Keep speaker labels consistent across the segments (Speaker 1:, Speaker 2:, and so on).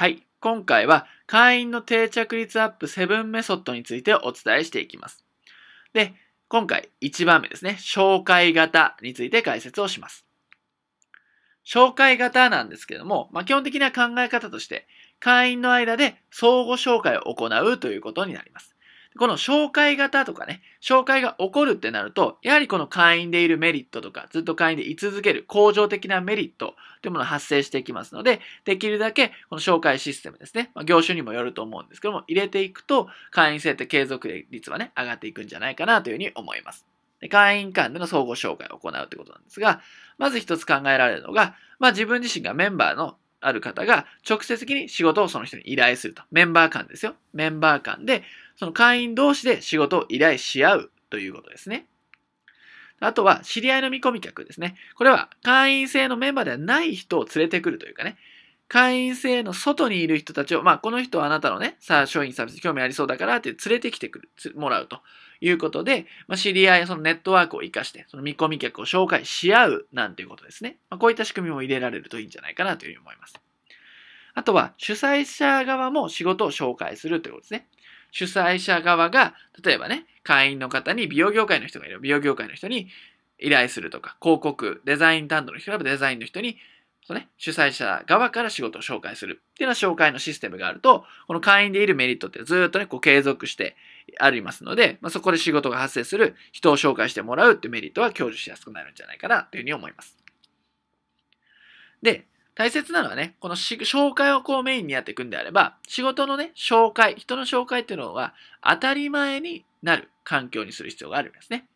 Speaker 1: はい。今回は会員の定着率アップ7メソッドについてお伝えしていきます。で、今回1番目ですね。紹介型について解説をします。紹介型なんですけども、まあ、基本的な考え方として、会員の間で相互紹介を行うということになります。この紹介型とかね、紹介が起こるってなると、やはりこの会員でいるメリットとか、ずっと会員で居続ける向上的なメリットというものが発生してきますので、できるだけこの紹介システムですね、まあ、業種にもよると思うんですけども、入れていくと、会員制って継続率はね、上がっていくんじゃないかなというふうに思います。で会員間での相互紹介を行うということなんですが、まず一つ考えられるのが、まあ自分自身がメンバーのある方が直接的に仕事をその人に依頼すると。メンバー間ですよ。メンバー間でその会員同士で仕事を依頼し合うということですね。あとは、知り合いの見込み客ですね。これは、会員制のメンバーではない人を連れてくるというかね、会員制の外にいる人たちを、まあ、この人はあなたのね、さあ、商品サービス興味ありそうだからって連れてきてくる、もらうということで、まあ、知り合い、そのネットワークを活かして、その見込み客を紹介し合うなんていうことですね。まあ、こういった仕組みも入れられるといいんじゃないかなというふうに思います。あとは、主催者側も仕事を紹介するということですね。主催者側が、例えばね、会員の方に美容業界の人がいる、美容業界の人に依頼するとか、広告、デザイン担当の人がデザインの人に、そのね、主催者側から仕事を紹介するっていうような紹介のシステムがあると、この会員でいるメリットってずっとね、こう継続してありますので、まあ、そこで仕事が発生する、人を紹介してもらうってメリットは享受しやすくなるんじゃないかなというふうに思います。で、大切なのはね、この紹介をこうメインにやっていくんであれば、仕事のね、紹介、人の紹介っていうのは当たり前になる環境にする必要があるんですね。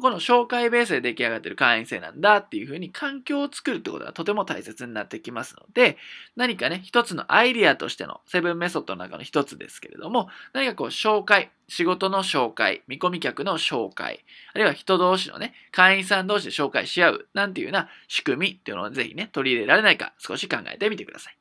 Speaker 1: この紹介ベースで出来上がってる会員制なんだっていうふうに環境を作るってことがとても大切になってきますので、何かね、一つのアイディアとしてのセブンメソッドの中の一つですけれども、何かこう紹介、仕事の紹介、見込み客の紹介、あるいは人同士のね、会員さん同士で紹介し合うなんていうような仕組みっていうのをぜひね、取り入れられないか少し考えてみてください。